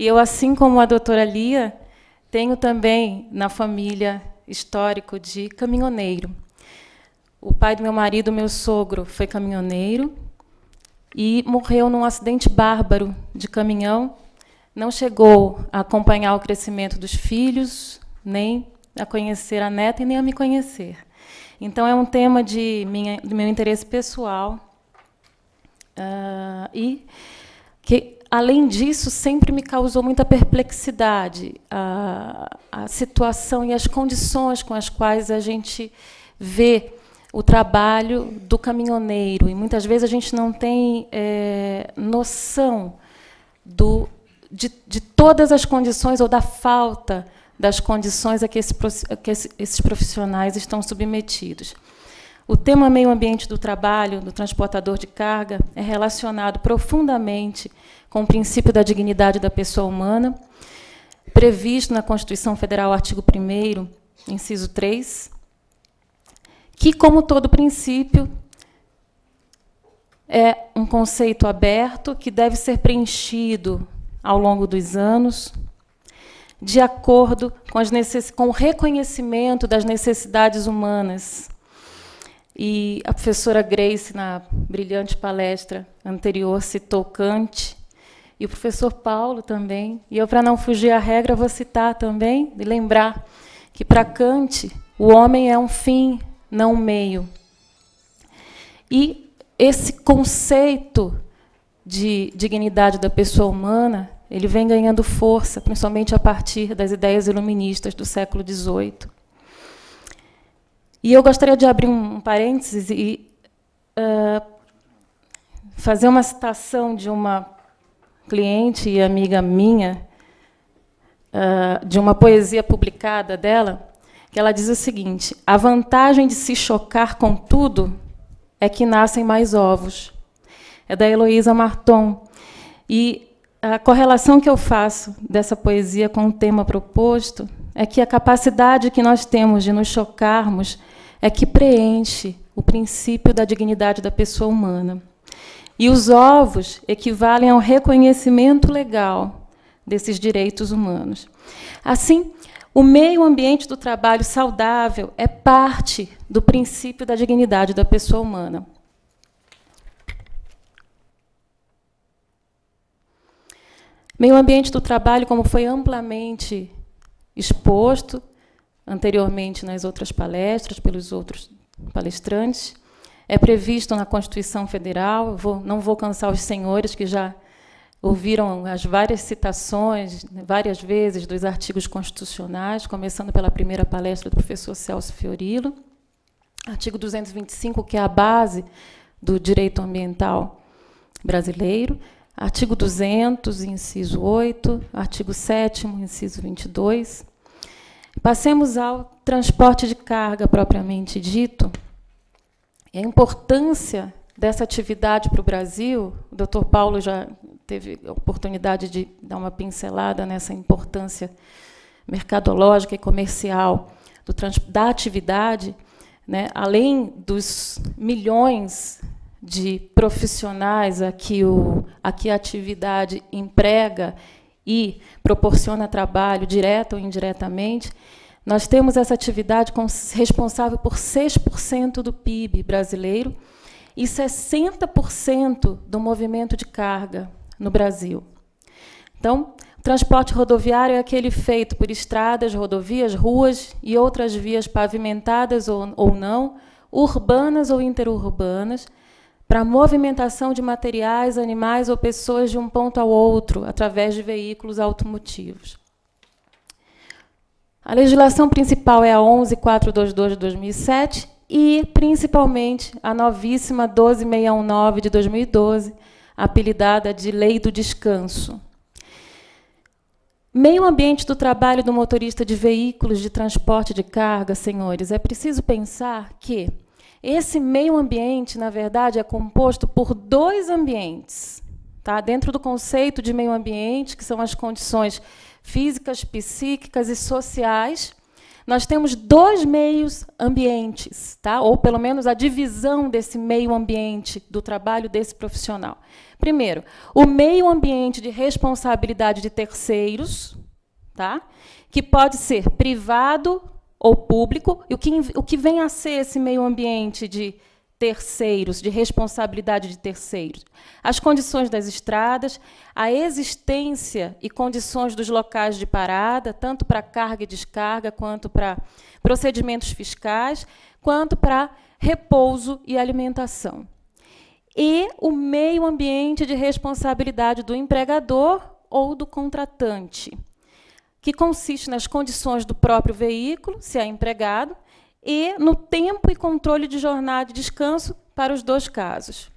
E eu, assim como a doutora Lia, tenho também na família histórico de caminhoneiro. O pai do meu marido, meu sogro, foi caminhoneiro e morreu num acidente bárbaro de caminhão. Não chegou a acompanhar o crescimento dos filhos, nem a conhecer a neta e nem a me conhecer. Então, é um tema de minha, do meu interesse pessoal uh, e que além disso, sempre me causou muita perplexidade a, a situação e as condições com as quais a gente vê o trabalho do caminhoneiro. E muitas vezes a gente não tem é, noção do, de, de, todas as condições ou da falta das condições a que, esse, a que esses profissionais estão submetidos. O tema meio ambiente do trabalho, do transportador de carga, é relacionado profundamente com o princípio da dignidade da pessoa humana, previsto na Constituição Federal, artigo 1 inciso 3, que, como todo princípio, é um conceito aberto que deve ser preenchido ao longo dos anos, de acordo com, as necess... com o reconhecimento das necessidades humanas. E a professora Grace, na brilhante palestra anterior, citou Kant, e o professor Paulo também. E eu, para não fugir à regra, vou citar também e lembrar que, para Kant, o homem é um fim, não um meio. E esse conceito de dignidade da pessoa humana, ele vem ganhando força, principalmente a partir das ideias iluministas do século XVIII. E eu gostaria de abrir um parênteses e uh, fazer uma citação de uma cliente e amiga minha, uh, de uma poesia publicada dela, que ela diz o seguinte: A vantagem de se chocar com tudo é que nascem mais ovos. É da Heloísa Marton. E a correlação que eu faço dessa poesia com o tema proposto é que a capacidade que nós temos de nos chocarmos é que preenche o princípio da dignidade da pessoa humana. E os ovos equivalem ao reconhecimento legal desses direitos humanos. Assim, o meio ambiente do trabalho saudável é parte do princípio da dignidade da pessoa humana. Meio ambiente do trabalho, como foi amplamente exposto anteriormente nas outras palestras, pelos outros palestrantes, é previsto na Constituição Federal. Vou, não vou cansar os senhores que já ouviram as várias citações, várias vezes, dos artigos constitucionais, começando pela primeira palestra do professor Celso Fiorilo. Artigo 225, que é a base do direito ambiental brasileiro. Artigo 200, inciso 8. Artigo 7, inciso 22. Passemos ao transporte de carga propriamente dito. E a importância dessa atividade para o Brasil, o doutor Paulo já teve a oportunidade de dar uma pincelada nessa importância mercadológica e comercial do, da atividade, né, além dos milhões de profissionais a que, o, a que a atividade emprega e proporciona trabalho, direta ou indiretamente, nós temos essa atividade responsável por 6% do PIB brasileiro e 60% do movimento de carga no Brasil. Então, o transporte rodoviário é aquele feito por estradas, rodovias, ruas e outras vias pavimentadas ou, ou não, urbanas ou interurbanas, para movimentação de materiais, animais ou pessoas de um ponto ao outro através de veículos automotivos. A legislação principal é a 11422 de 2007 e, principalmente, a novíssima 12619 de 2012, apelidada de Lei do Descanso. Meio ambiente do trabalho do motorista de veículos de transporte de carga, senhores, é preciso pensar que esse meio ambiente, na verdade, é composto por dois ambientes. Tá? Dentro do conceito de meio ambiente, que são as condições físicas, psíquicas e sociais, nós temos dois meios ambientes, tá? ou pelo menos a divisão desse meio ambiente do trabalho desse profissional. Primeiro, o meio ambiente de responsabilidade de terceiros, tá? que pode ser privado ou público, e o que, o que vem a ser esse meio ambiente de terceiros, de responsabilidade de terceiros, as condições das estradas, a existência e condições dos locais de parada, tanto para carga e descarga, quanto para procedimentos fiscais, quanto para repouso e alimentação. E o meio ambiente de responsabilidade do empregador ou do contratante, que consiste nas condições do próprio veículo, se é empregado, e no tempo e controle de jornada e descanso para os dois casos.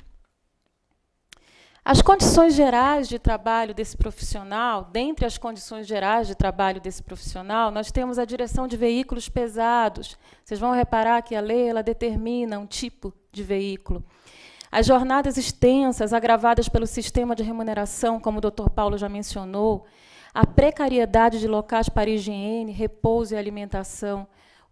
As condições gerais de trabalho desse profissional, dentre as condições gerais de trabalho desse profissional, nós temos a direção de veículos pesados. Vocês vão reparar que a lei ela determina um tipo de veículo. As jornadas extensas, agravadas pelo sistema de remuneração, como o Dr. Paulo já mencionou, a precariedade de locais para higiene, repouso e alimentação,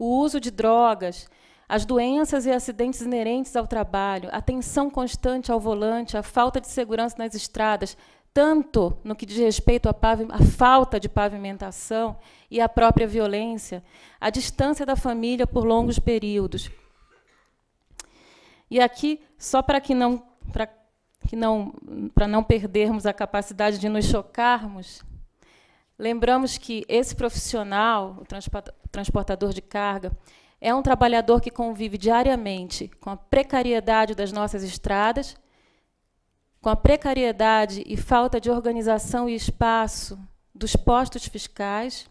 o uso de drogas, as doenças e acidentes inerentes ao trabalho, a tensão constante ao volante, a falta de segurança nas estradas, tanto no que diz respeito à, à, falta de pavimentação e à própria violência, a distância da família por longos períodos. E aqui, só para que não para que não para não perdermos a capacidade de nos chocarmos, Lembramos que esse profissional, o transportador de carga, é um trabalhador que convive diariamente com a precariedade das nossas estradas, com a precariedade e falta de organização e espaço dos postos fiscais.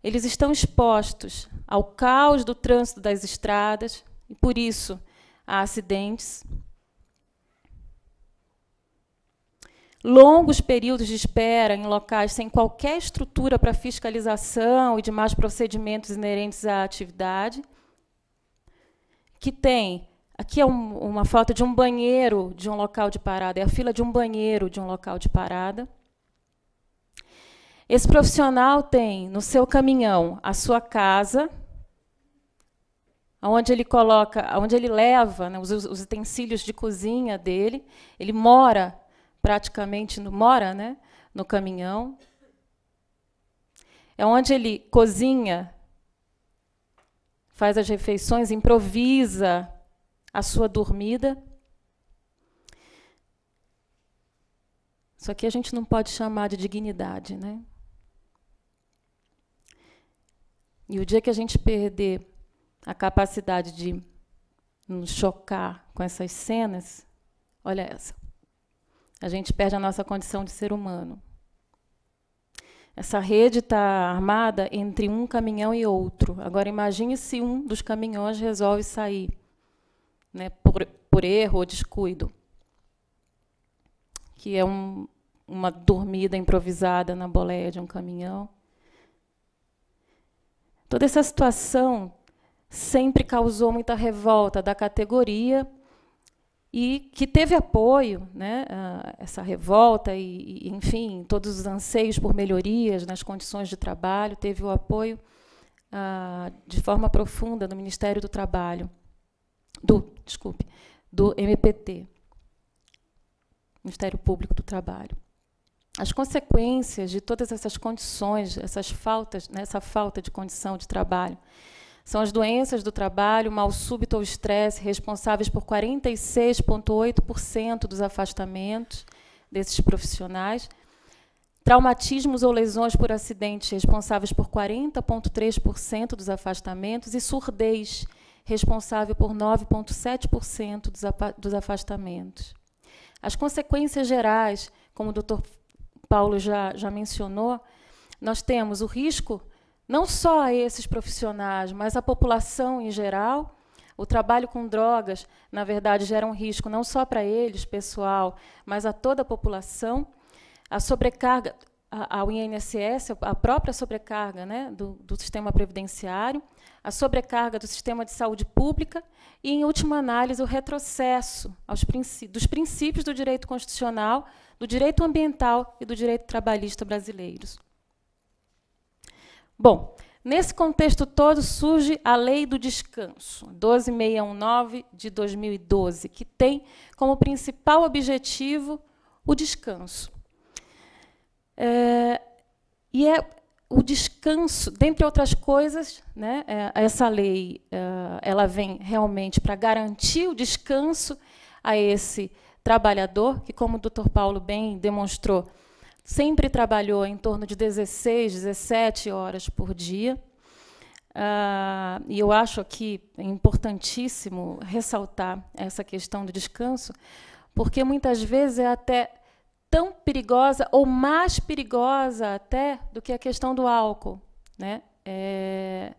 Eles estão expostos ao caos do trânsito das estradas e, por isso, a acidentes. longos períodos de espera em locais sem qualquer estrutura para fiscalização e demais procedimentos inerentes à atividade, que tem aqui é um, uma foto de um banheiro de um local de parada, é a fila de um banheiro de um local de parada. Esse profissional tem no seu caminhão a sua casa, onde ele coloca, onde ele leva né, os, os utensílios de cozinha dele, ele mora praticamente não mora né, no caminhão. É onde ele cozinha, faz as refeições, improvisa a sua dormida. Isso aqui a gente não pode chamar de dignidade, né? E o dia que a gente perder a capacidade de nos chocar com essas cenas, olha essa a gente perde a nossa condição de ser humano. Essa rede está armada entre um caminhão e outro. Agora, imagine se um dos caminhões resolve sair, né, por, por erro ou descuido, que é um, uma dormida improvisada na boleia de um caminhão. Toda essa situação sempre causou muita revolta da categoria e que teve apoio, né, essa revolta e, enfim, todos os anseios por melhorias nas condições de trabalho, teve o apoio ah, de forma profunda no Ministério do Trabalho, do, desculpe, do MPT, Ministério Público do Trabalho. As consequências de todas essas condições, essas faltas, né, essa falta de condição de trabalho, são as doenças do trabalho, mal súbito ou estresse, responsáveis por 46,8% dos afastamentos desses profissionais. Traumatismos ou lesões por acidente, responsáveis por 40,3% dos afastamentos. E surdez, responsável por 9,7% dos afastamentos. As consequências gerais, como o doutor Paulo já, já mencionou, nós temos o risco não só a esses profissionais, mas à população em geral, o trabalho com drogas, na verdade, gera um risco não só para eles, pessoal, mas a toda a população. A sobrecarga ao INSS, a própria sobrecarga né, do, do sistema previdenciário, a sobrecarga do sistema de saúde pública e, em última análise, o retrocesso princípios, dos princípios do direito constitucional, do direito ambiental e do direito trabalhista brasileiros. Bom, nesse contexto todo surge a Lei do Descanso, 12619 de 2012, que tem como principal objetivo o descanso. É, e é o descanso, dentre outras coisas, né, é, essa lei é, ela vem realmente para garantir o descanso a esse trabalhador, que, como o doutor Paulo bem demonstrou, sempre trabalhou em torno de 16, 17 horas por dia. Uh, e eu acho aqui importantíssimo ressaltar essa questão do descanso, porque muitas vezes é até tão perigosa ou mais perigosa até do que a questão do álcool, né? É,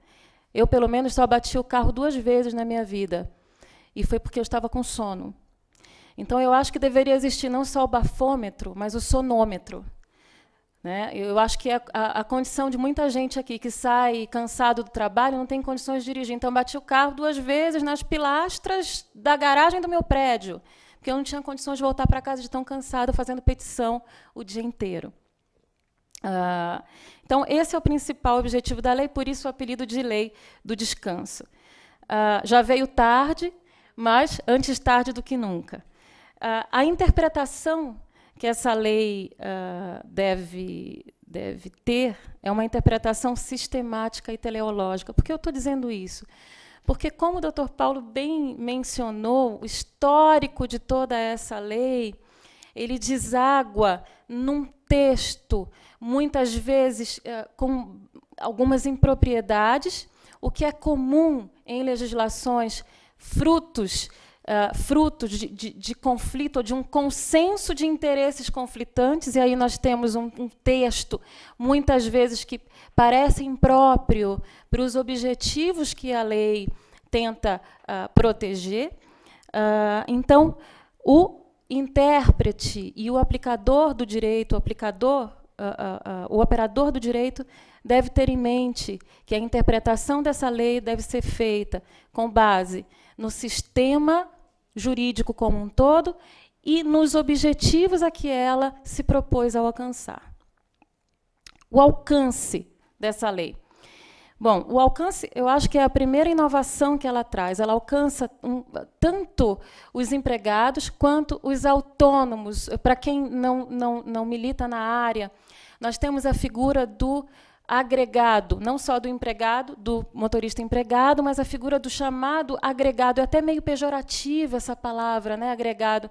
eu pelo menos só bati o carro duas vezes na minha vida e foi porque eu estava com sono. Então eu acho que deveria existir não só o bafômetro, mas o sonômetro, né? Eu acho que a, a, condição de muita gente aqui que sai cansado do trabalho não tem condições de dirigir. Então, bati o carro duas vezes nas pilastras da garagem do meu prédio, porque eu não tinha condições de voltar para casa de tão cansado fazendo petição o dia inteiro. Ah, então, esse é o principal objetivo da lei, por isso o apelido de lei do descanso. Ah, já veio tarde, mas antes tarde do que nunca. Ah, a interpretação que essa lei uh, deve, deve ter é uma interpretação sistemática e teleológica. Por que eu estou dizendo isso? Porque, como o doutor Paulo bem mencionou, o histórico de toda essa lei ele deságua num texto, muitas vezes uh, com algumas impropriedades, o que é comum em legislações frutos uh, fruto de, de, de, conflito, de um consenso de interesses conflitantes, e aí nós temos um, um texto, muitas vezes, que parece impróprio para os objetivos que a lei tenta uh, proteger. Uh, então, o intérprete e o aplicador do direito, o aplicador, uh, o operador do direito, deve ter em mente que a interpretação dessa lei deve ser feita com base no sistema jurídico como um todo e nos objetivos a que ela se propôs ao alcançar. O alcance dessa lei. Bom, o alcance, eu acho que é a primeira inovação que ela traz. Ela alcança um, tanto os empregados quanto os autônomos. Para quem não, não, não milita na área, nós temos a figura do agregado, não só do empregado, do motorista empregado, mas a figura do chamado agregado. É até meio pejorativa essa palavra, né, agregado.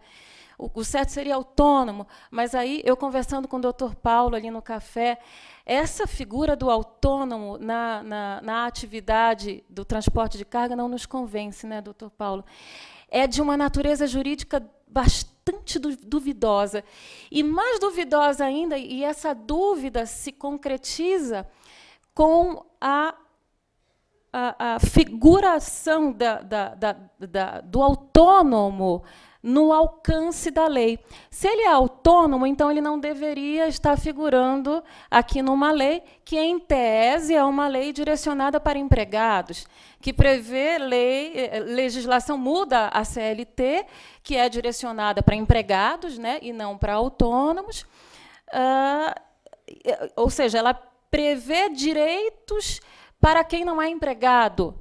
O, o certo seria autônomo, mas aí eu conversando com o doutor Paulo ali no café, essa figura do autônomo na, na, na atividade do transporte de carga não nos convence, né, doutor Paulo? É de uma natureza jurídica bastante bastante duvidosa. E mais duvidosa ainda, e essa dúvida se concretiza com a, a, a figuração da, da, da, do autônomo no alcance da lei. Se ele é autônomo, então ele não deveria estar figurando aqui numa lei que, em tese, é uma lei direcionada para empregados, que prevê lei, eh, legislação muda a CLT, que é direcionada para empregados né, e não para autônomos. Ah, ou seja, ela prevê direitos para quem não é empregado.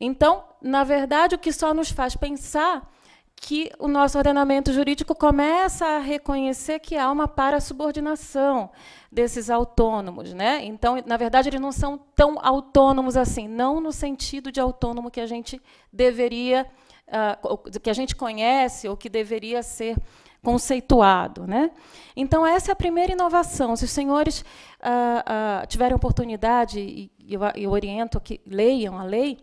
Então, na verdade, o que só nos faz pensar que o nosso ordenamento jurídico começa a reconhecer que há uma parasubordinação desses autônomos. Né? Então, na verdade, eles não são tão autônomos assim, não no sentido de autônomo que a gente deveria, uh, que a gente conhece ou que deveria ser conceituado. Né? Então, essa é a primeira inovação. Se os senhores uh, uh, tiverem oportunidade, e eu, eu oriento que leiam a lei,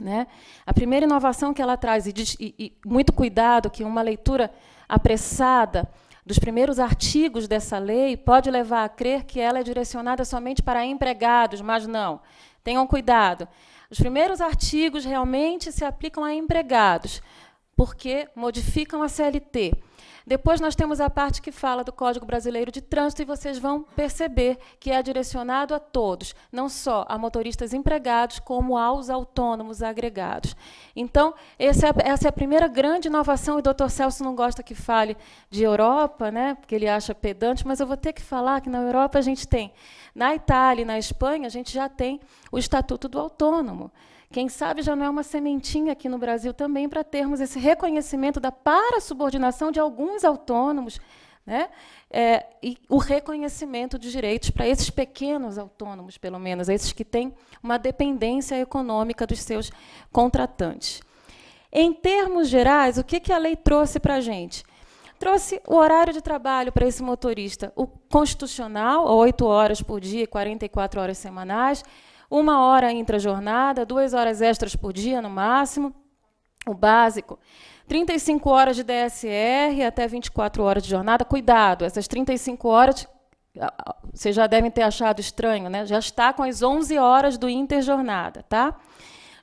né? A primeira inovação que ela traz, e, e, e, muito cuidado, que uma leitura apressada dos primeiros artigos dessa lei pode levar a crer que ela é direcionada somente para empregados, mas não. Tenham cuidado. Os primeiros artigos realmente se aplicam a empregados, porque modificam a CLT. Depois nós temos a parte que fala do Código Brasileiro de Trânsito e vocês vão perceber que é direcionado a todos, não só a motoristas empregados, como aos autônomos agregados. Então, é, essa é a primeira grande inovação, e o doutor Celso não gosta que fale de Europa, né, porque ele acha pedante, mas eu vou ter que falar que na Europa a gente tem, na Itália e na Espanha, a gente já tem o Estatuto do Autônomo. Quem sabe já não é uma sementinha aqui no Brasil também para termos esse reconhecimento da parasubordinação de alguns autônomos né? É, e o reconhecimento de direitos para esses pequenos autônomos, pelo menos, esses que têm uma dependência econômica dos seus contratantes. Em termos gerais, o que, que a lei trouxe para a gente? Trouxe o horário de trabalho para esse motorista, o constitucional, 8 horas por dia e 44 horas semanais, uma hora intra jornada, duas horas extras por dia no máximo, o básico. 35 horas de DSR até 24 horas de jornada. Cuidado, essas 35 horas vocês já devem ter achado estranho, né? Já está com as 11 horas do interjornada, tá?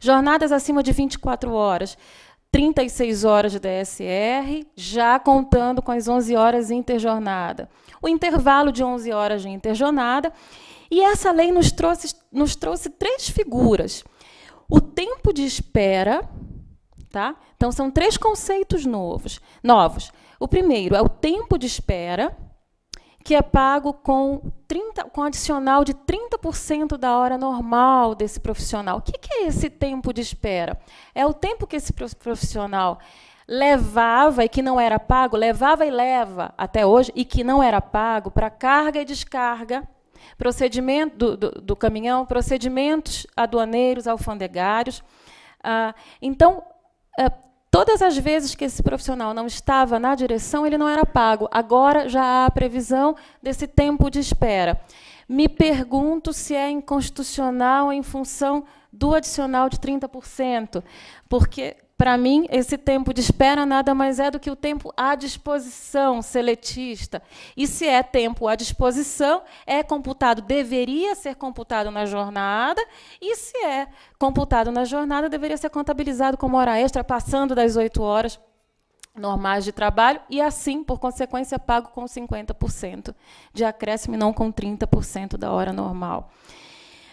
Jornadas acima de 24 horas, 36 horas de DSR, já contando com as 11 horas interjornada. O intervalo de 11 horas de interjornada e essa lei nos trouxe, nos trouxe três figuras. O tempo de espera, tá? Então são três conceitos novos, novos. O primeiro é o tempo de espera, que é pago com 30 com adicional de 30% da hora normal desse profissional. O que, que é esse tempo de espera? É o tempo que esse profissional levava e que não era pago, levava e leva até hoje e que não era pago para carga e descarga procedimento do, do, do caminhão, procedimentos aduaneiros, alfandegários. Ah, então, eh, todas as vezes que esse profissional não estava na direção, ele não era pago. Agora já há a previsão desse tempo de espera. Me pergunto se é inconstitucional em função do adicional de 30%, porque para mim, esse tempo de espera nada mais é do que o tempo à disposição seletista. E se é tempo à disposição, é computado, deveria ser computado na jornada, e se é computado na jornada, deveria ser contabilizado como hora extra, passando das oito horas normais de trabalho e assim, por consequência, pago com 50% de acréscimo e não com 30% da hora normal.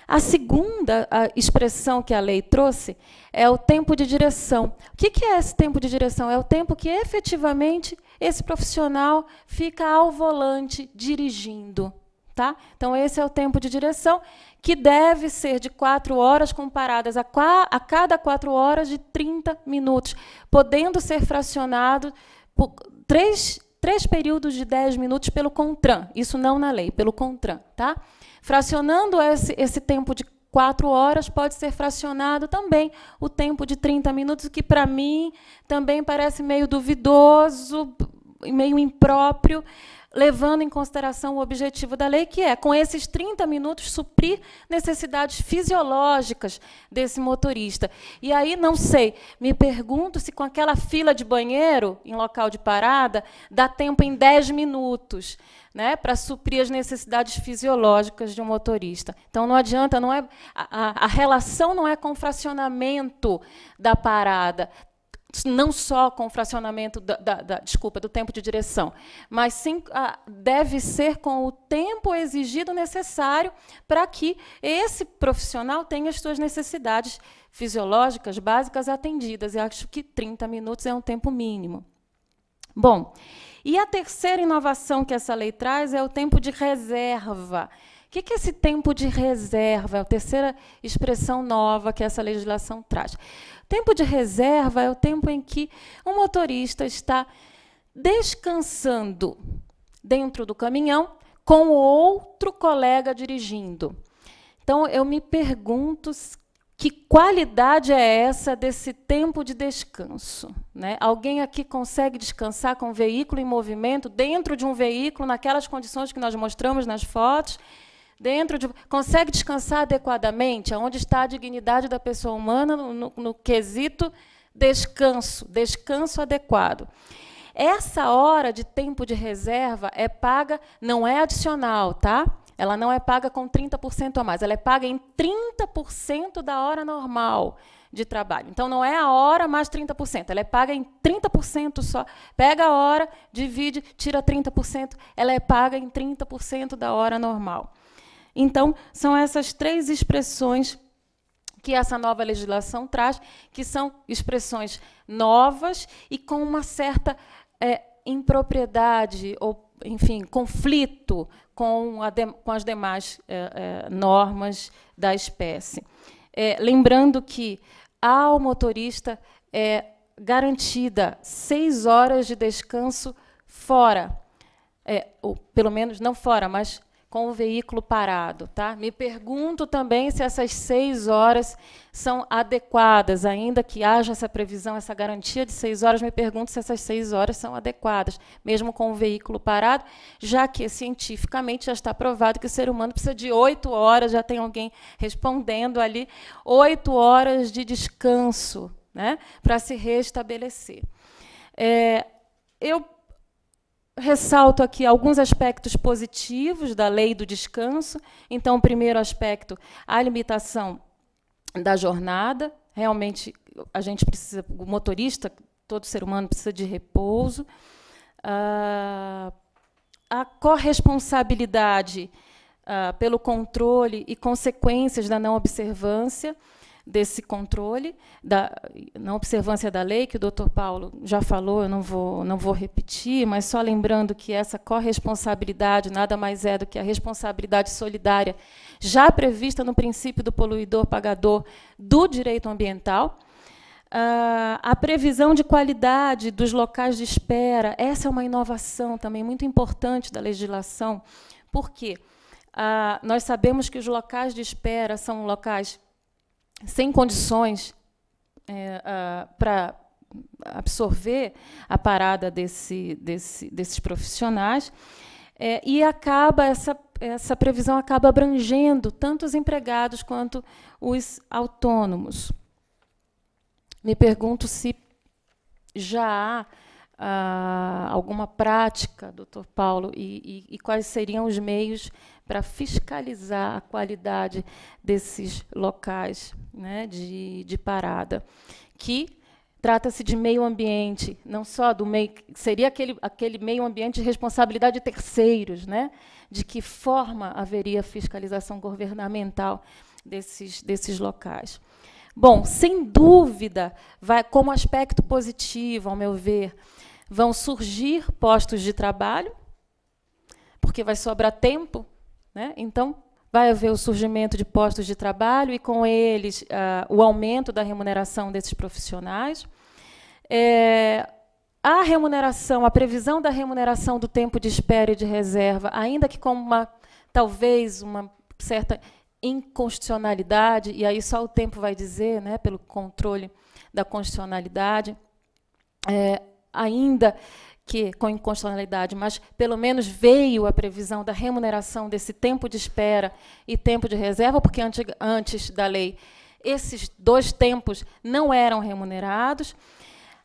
A segunda a expressão que a lei trouxe é o tempo de direção. O que, que é esse tempo de direção? É o tempo que efetivamente esse profissional fica ao volante dirigindo. Tá? Então, esse é o tempo de direção, que deve ser de quatro horas comparadas a, qua a cada quatro horas de 30 minutos, podendo ser fracionado por três, três períodos de 10 minutos pelo CONTRAN. Isso não na lei, pelo CONTRAN. Tá? Fracionando esse, esse tempo de quatro horas, pode ser fracionado também o tempo de 30 minutos, que para mim também parece meio duvidoso, meio impróprio, levando em consideração o objetivo da lei, que é, com esses 30 minutos, suprir necessidades fisiológicas desse motorista. E aí, não sei, me pergunto se com aquela fila de banheiro em local de parada, dá tempo em 10 minutos né, para suprir as necessidades fisiológicas de um motorista. Então, não adianta, não é a, a relação não é com fracionamento da parada, não só com o fracionamento da, da, da, desculpa, do tempo de direção, mas sim a, deve ser com o tempo exigido necessário para que esse profissional tenha as suas necessidades fisiológicas básicas atendidas. Eu acho que 30 minutos é um tempo mínimo. Bom, e a terceira inovação que essa lei traz é o tempo de reserva. O que é esse tempo de reserva? É a terceira expressão nova que essa legislação traz. Tempo de reserva é o tempo em que um motorista está descansando dentro do caminhão com outro colega dirigindo. Então, eu me pergunto que qualidade é essa desse tempo de descanso? Né? Alguém aqui consegue descansar com o veículo em movimento, dentro de um veículo, naquelas condições que nós mostramos nas fotos? dentro de consegue descansar adequadamente, aonde está a dignidade da pessoa humana no, no, no quesito descanso, descanso adequado. Essa hora de tempo de reserva é paga, não é adicional, tá? Ela não é paga com 30% a mais, ela é paga em 30% da hora normal de trabalho. Então não é a hora mais 30%, ela é paga em 30% só. Pega a hora, divide, tira 30%, ela é paga em 30% da hora normal. Então, são essas três expressões que essa nova legislação traz, que são expressões novas e com uma certa é, impropriedade ou, enfim, conflito com, de, com as demais é, é, normas da espécie. É, lembrando que ao motorista é garantida seis horas de descanso fora, é, ou pelo menos não fora, mas com o veículo parado. Tá? Me pergunto também se essas seis horas são adequadas, ainda que haja essa previsão, essa garantia de seis horas, me pergunto se essas seis horas são adequadas, mesmo com o veículo parado, já que cientificamente já está provado que o ser humano precisa de oito horas, já tem alguém respondendo ali, oito horas de descanso né, para se restabelecer. É, eu ressalto aqui alguns aspectos positivos da lei do descanso. Então, o primeiro aspecto, a limitação da jornada. Realmente, a gente precisa, o motorista, todo ser humano precisa de repouso. Uh, a corresponsabilidade uh, pelo controle e consequências da não observância desse controle, da na observância da lei, que o doutor Paulo já falou, eu não vou, não vou repetir, mas só lembrando que essa corresponsabilidade nada mais é do que a responsabilidade solidária já prevista no princípio do poluidor-pagador do direito ambiental. Uh, a previsão de qualidade dos locais de espera, essa é uma inovação também muito importante da legislação, porque uh, ah, nós sabemos que os locais de espera são locais sem condições é, uh, para absorver a parada desse, desse, desses profissionais. É, e acaba essa, essa previsão acaba abrangendo tanto os empregados quanto os autônomos. Me pergunto se já há ah, alguma prática, doutor Paulo, e, e, e, quais seriam os meios para fiscalizar a qualidade desses locais né, de, de parada, que Trata-se de meio ambiente, não só do meio. Seria aquele, aquele meio ambiente de responsabilidade de terceiros, né? De que forma haveria fiscalização governamental desses, desses locais? Bom, sem dúvida, vai, como aspecto positivo, ao meu ver, vão surgir postos de trabalho, porque vai sobrar tempo né? Então, vai haver o surgimento de postos de trabalho e, com eles, uh, o aumento da remuneração desses profissionais. É, a remuneração, a previsão da remuneração do tempo de espera e de reserva, ainda que com uma, talvez, uma certa inconstitucionalidade, e aí só o tempo vai dizer, né, pelo controle da constitucionalidade, é, ainda que com inconstitucionalidade, mas pelo menos veio a previsão da remuneração desse tempo de espera e tempo de reserva, porque antes, antes da lei esses dois tempos não eram remunerados.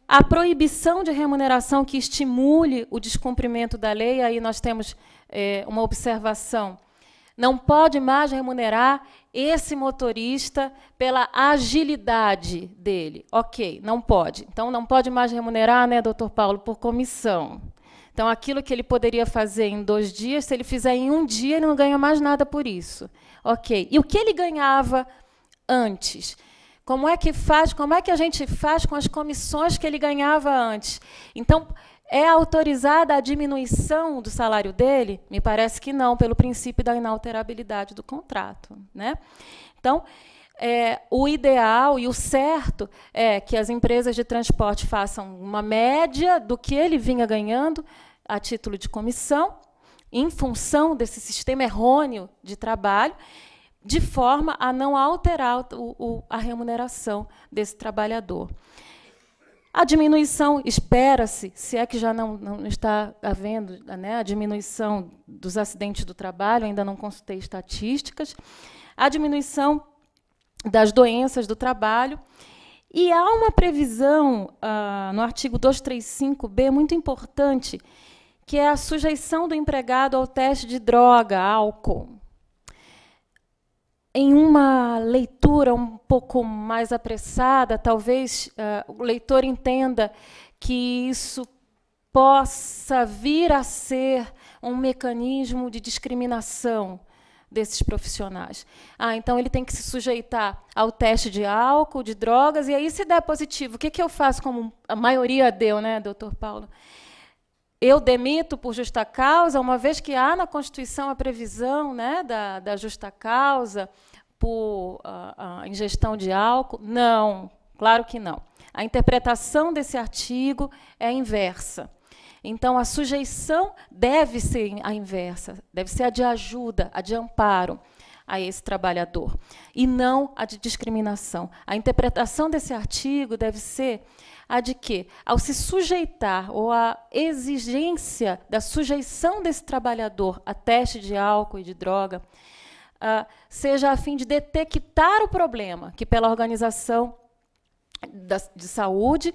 A proibição de remuneração que estimule o descumprimento da lei, aí nós temos é, uma observação. Não pode mais remunerar esse motorista pela agilidade dele. Ok, não pode. Então, não pode mais remunerar, né, doutor Paulo, por comissão. Então, aquilo que ele poderia fazer em dois dias, se ele fizer em um dia, ele não ganha mais nada por isso. Ok. E o que ele ganhava antes? Como é que faz? Como é que a gente faz com as comissões que ele ganhava antes? Então, é autorizada a diminuição do salário dele? Me parece que não, pelo princípio da inalterabilidade do contrato. Né? Então, é, o ideal e o certo é que as empresas de transporte façam uma média do que ele vinha ganhando a título de comissão, em função desse sistema errôneo de trabalho, de forma a não alterar o, o, a remuneração desse trabalhador. A diminuição, espera-se, se é que já não, não está havendo né, a diminuição dos acidentes do trabalho, ainda não consultei estatísticas, a diminuição das doenças do trabalho. E há uma previsão ah, no artigo 235b muito importante, que é a sujeição do empregado ao teste de droga, álcool. Em uma leitura um pouco mais apressada, talvez uh, o leitor entenda que isso possa vir a ser um mecanismo de discriminação desses profissionais. Ah, então ele tem que se sujeitar ao teste de álcool, de drogas, e aí se der positivo, o que, que eu faço como a maioria deu, né, doutor Paulo? eu demito por justa causa, uma vez que há na Constituição a previsão né, da, da justa causa por a, ah, a ah, ingestão de álcool? Não, claro que não. A interpretação desse artigo é inversa. Então, a sujeição deve ser a inversa, deve ser a de ajuda, a de amparo a esse trabalhador, e não a de discriminação. A interpretação desse artigo deve ser a de que, ao se sujeitar ou à exigência da sujeição desse trabalhador a teste de álcool e de droga, uh, seja a fim de detectar o problema que, pela Organização da, de Saúde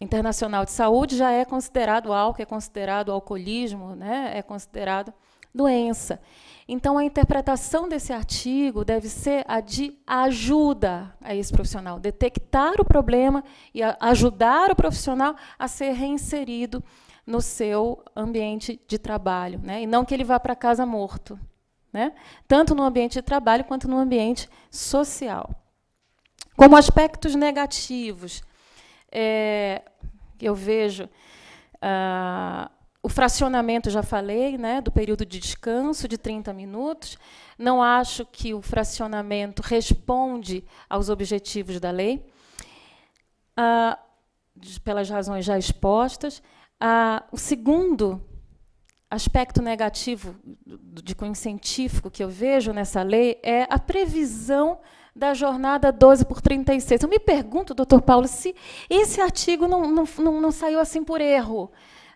Internacional de Saúde, já é considerado álcool, é considerado alcoolismo, né, é considerado doença. Então, a interpretação desse artigo deve ser a de ajuda a esse profissional, detectar o problema e ajudar o profissional a ser reinserido no seu ambiente de trabalho, né? e não que ele vá para casa morto, né? tanto no ambiente de trabalho quanto no ambiente social. Como aspectos negativos, é, eu vejo. Ah, o fracionamento, já falei, né, do período de descanso de 30 minutos. Não acho que o fracionamento responde aos objetivos da lei, ah, pelas razões já expostas. Ah, o segundo aspecto negativo de cunho científico que eu vejo nessa lei é a previsão da jornada 12 por 36. Eu me pergunto, doutor Paulo, se esse artigo não, não, não, não saiu assim por erro.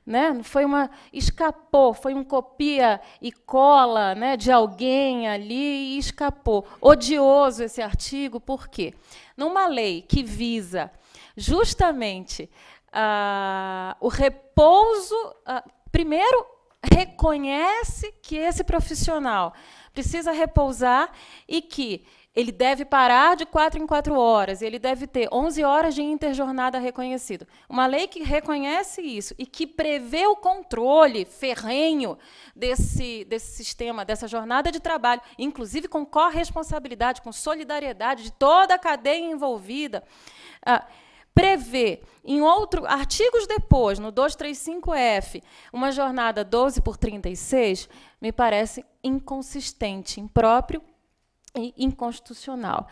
Né? Não foi uma escapou, foi um copia e cola, né, de alguém ali e escapou. Odioso esse artigo, por quê? Numa lei que visa justamente ah, o repouso, ah, primeiro reconhece que esse profissional precisa repousar e que ele deve parar de quatro em quatro horas, ele deve ter 11 horas de interjornada reconhecido. Uma lei que reconhece isso e que prevê o controle ferrenho desse, desse sistema, dessa jornada de trabalho, inclusive com corresponsabilidade, com solidariedade de toda a cadeia envolvida, prever ah, prevê em outro artigos depois, no 235F, uma jornada 12 por 36, me parece inconsistente, impróprio inconstitucional.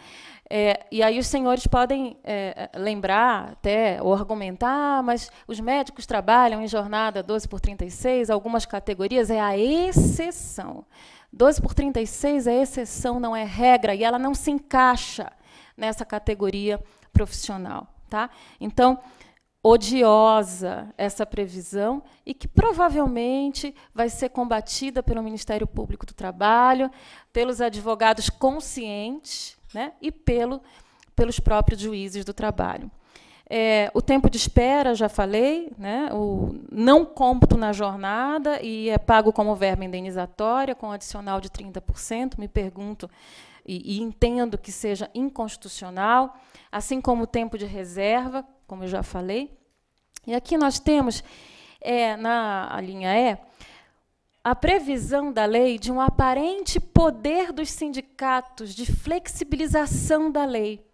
É, e aí os senhores podem é, lembrar até ou argumentar, ah, mas os médicos trabalham em jornada 12 por 36, algumas categorias é a exceção. 12 por 36 é exceção, não é regra, e ela não se encaixa nessa categoria profissional. Tá? Então, odiosa essa previsão e que provavelmente vai ser combatida pelo Ministério Público do Trabalho, pelos advogados conscientes né, e pelo, pelos próprios juízes do trabalho. É, o tempo de espera, já falei, né, o não cômputo na jornada e é pago como verba indenizatória, com adicional de 30%. Me pergunto e, e entendo que seja inconstitucional, assim como o tempo de reserva, como eu já falei. E aqui nós temos, é, na linha E, a previsão da lei de um aparente poder dos sindicatos de flexibilização da lei,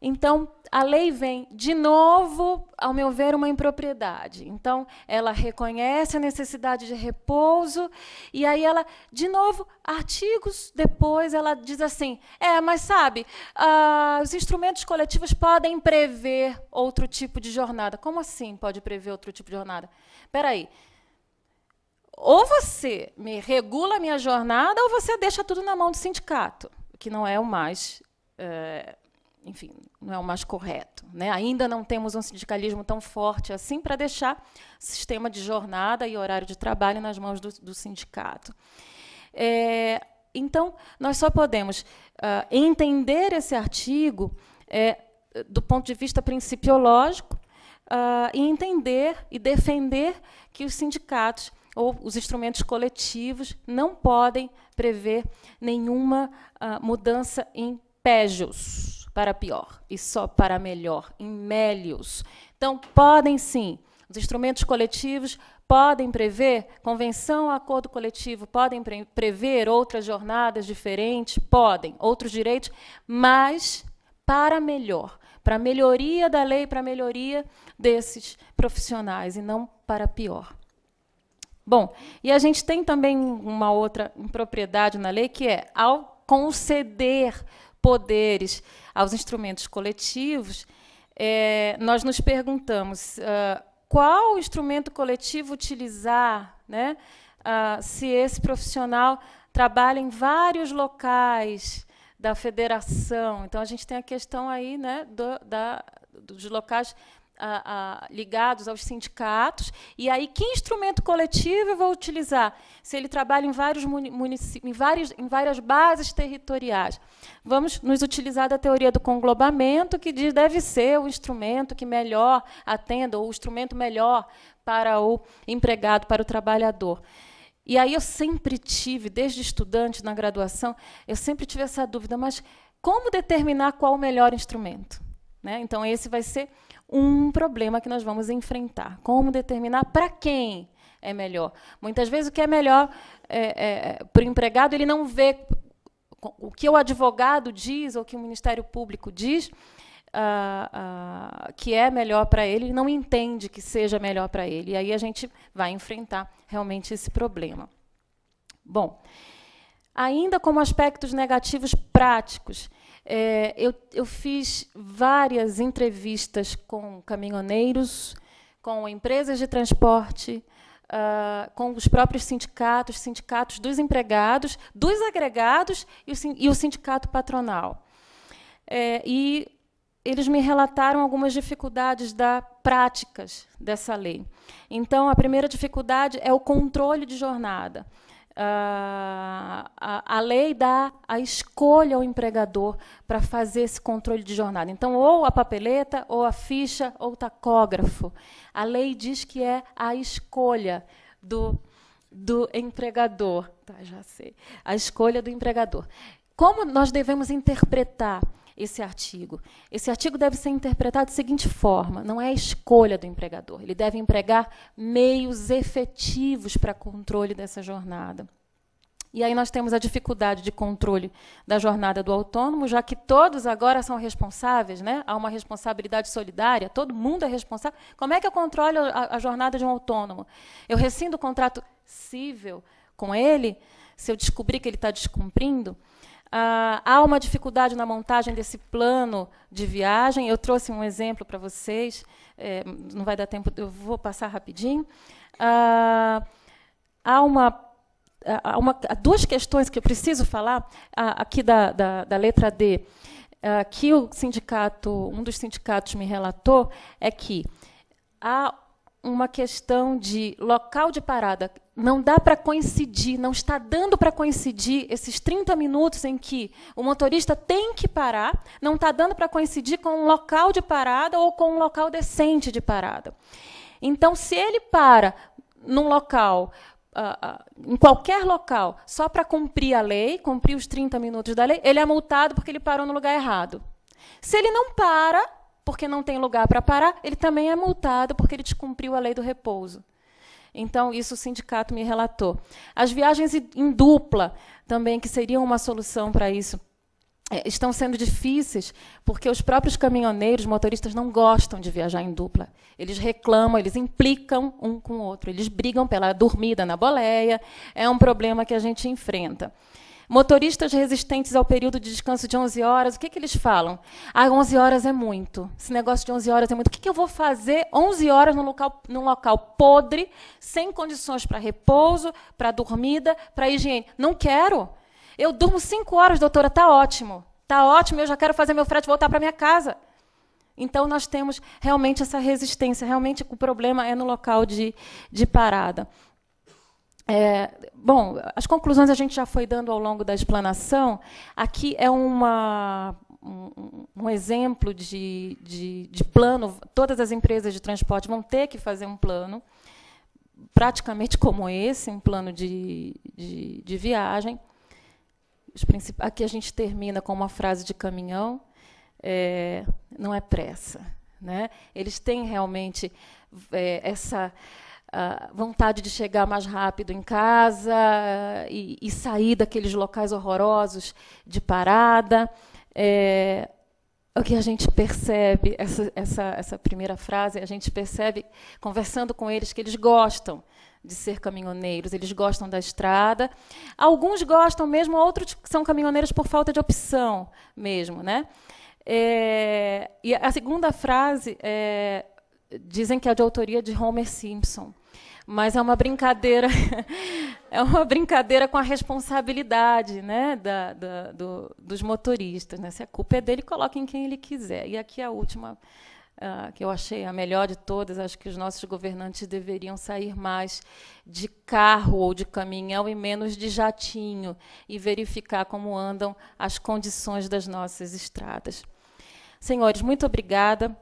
então, a lei vem, de novo, ao meu ver, uma impropriedade. Então, ela reconhece a necessidade de repouso, e aí ela, de novo, artigos depois, ela diz assim: é, mas sabe, ah, os instrumentos coletivos podem prever outro tipo de jornada. Como assim pode prever outro tipo de jornada? Espera aí. Ou você me regula a minha jornada, ou você deixa tudo na mão do sindicato, que não é o mais. É, enfim, não é o mais correto. Né? Ainda não temos um sindicalismo tão forte assim para deixar sistema de jornada e horário de trabalho nas mãos do, do sindicato. É, então, nós só podemos uh, entender esse artigo é, do ponto de vista principiológico uh, e entender e defender que os sindicatos ou os instrumentos coletivos não podem prever nenhuma uh, mudança em pégios para pior e só para melhor, em Mélios. Então, podem sim, os instrumentos coletivos podem prever convenção, acordo coletivo, podem pre prever outras jornadas diferentes, podem, outros direitos, mas para melhor, para melhoria da lei, para melhoria desses profissionais e não para pior. Bom, e a gente tem também uma outra impropriedade na lei que é ao conceder poderes aos instrumentos coletivos, é, nós nos perguntamos uh, qual instrumento coletivo utilizar, né, uh, se esse profissional trabalha em vários locais da federação. Então a gente tem a questão aí, né, do, da, dos locais a, a, ligados aos sindicatos. E aí, que instrumento coletivo eu vou utilizar? Se ele trabalha em, vários em, várias, em várias bases territoriais. Vamos nos utilizar da teoria do conglobamento, que diz deve ser o instrumento que melhor atenda, ou o instrumento melhor para o empregado, para o trabalhador. E aí eu sempre tive, desde estudante na graduação, eu sempre tive essa dúvida, mas como determinar qual o melhor instrumento? Né? Então, esse vai ser um problema que nós vamos enfrentar. Como determinar para quem é melhor? Muitas vezes o que é melhor é, é, é para o empregado, ele não vê o que o advogado diz ou o que o Ministério Público diz. Uh, uh, que é melhor para ele, não entende que seja melhor para ele. E aí a gente vai enfrentar realmente esse problema. Bom, ainda como aspectos negativos práticos, é, eu, eu fiz várias entrevistas com caminhoneiros, com empresas de transporte, Uh, com os próprios sindicatos, sindicatos dos empregados, dos agregados e o, e o sindicato patronal. É, e eles me relataram algumas dificuldades da práticas dessa lei. Então, a primeira dificuldade é o controle de jornada a, a, lei dá a escolha ao empregador para fazer esse controle de jornada. Então, ou a papeleta, ou a ficha, ou o tacógrafo. A lei diz que é a escolha do, do empregador. Tá, já sei. A escolha do empregador. Como nós devemos interpretar esse artigo. Esse artigo deve ser interpretado da seguinte forma: não é a escolha do empregador, ele deve empregar meios efetivos para controle dessa jornada. E aí nós temos a dificuldade de controle da jornada do autônomo, já que todos agora são responsáveis, né? há uma responsabilidade solidária, todo mundo é responsável. Como é que eu controlo a, a jornada de um autônomo? Eu rescindo o contrato cível com ele, se eu descobrir que ele está descumprindo? Ah, há uma dificuldade na montagem desse plano de viagem. Eu trouxe um exemplo para vocês, é, não vai dar tempo, eu vou passar rapidinho. Ah, há uma, há uma, há duas questões que eu preciso falar ah, aqui da, da, da letra D. Ah, que o sindicato, um dos sindicatos me relatou é que há uma questão de local de parada não dá para coincidir, não está dando para coincidir esses 30 minutos em que o motorista tem que parar, não está dando para coincidir com um local de parada ou com um local decente de parada. Então, se ele para num local Uh, uh, em qualquer local, só para cumprir a lei, cumprir os 30 minutos da lei, ele é multado porque ele parou no lugar errado. Se ele não para, porque não tem lugar para parar, ele também é multado porque ele descumpriu a lei do repouso. Então, isso o sindicato me relatou. As viagens em dupla também, que seriam uma solução para isso é, estão sendo difíceis porque os próprios caminhoneiros, motoristas, não gostam de viajar em dupla. Eles reclamam, eles implicam um com o outro, eles brigam pela dormida na boleia. É um problema que a gente enfrenta. Motoristas resistentes ao período de descanso de 11 horas, o que, que eles falam? Ah, 11 horas é muito. Esse negócio de 11 horas é muito. O que, que eu vou fazer 11 horas num local, num local podre, sem condições para repouso, para dormida, para higiene? Não quero. Eu durmo 5 horas, doutora, tá ótimo. Tá ótimo, eu já quero fazer meu frete e voltar para minha casa. Então, nós temos realmente essa resistência. Realmente, o problema é no local de, de parada. É, bom, as conclusões a gente já foi dando ao longo da explanação. Aqui é uma, um, um exemplo de, de, de plano. Todas as empresas de transporte vão ter que fazer um plano, praticamente como esse, um plano de, de, de viagem. Aqui a gente termina com uma frase de caminhão: é, não é pressa. Né? Eles têm realmente é, essa vontade de chegar mais rápido em casa eh, e, e, sair daqueles locais horrorosos de parada. É, o que a gente percebe, essa, essa, essa primeira frase, a gente percebe, conversando com eles, que eles gostam de ser caminhoneiros, eles gostam da estrada. Alguns gostam mesmo, outros são caminhoneiros por falta de opção mesmo. Né? É, e a segunda frase é, dizem que é de autoria de Homer Simpson mas é uma brincadeira, é uma brincadeira com a responsabilidade né, da, da, do, dos motoristas. Né? Se a culpa é dele, coloque em quem ele quiser. E aqui a última, uh, que eu achei a melhor de todas, acho que os nossos governantes deveriam sair mais de carro ou de caminhão e menos de jatinho e verificar como andam as condições das nossas estradas. Senhores, muito obrigada.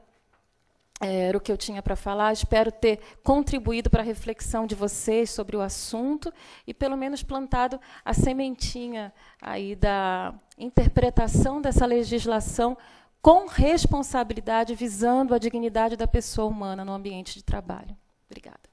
É, era o que eu tinha para falar. Espero ter contribuído para a reflexão de vocês sobre o assunto e, pelo menos, plantado a sementinha aí da interpretação dessa legislação com responsabilidade, visando a dignidade da pessoa humana no ambiente de trabalho. Obrigada.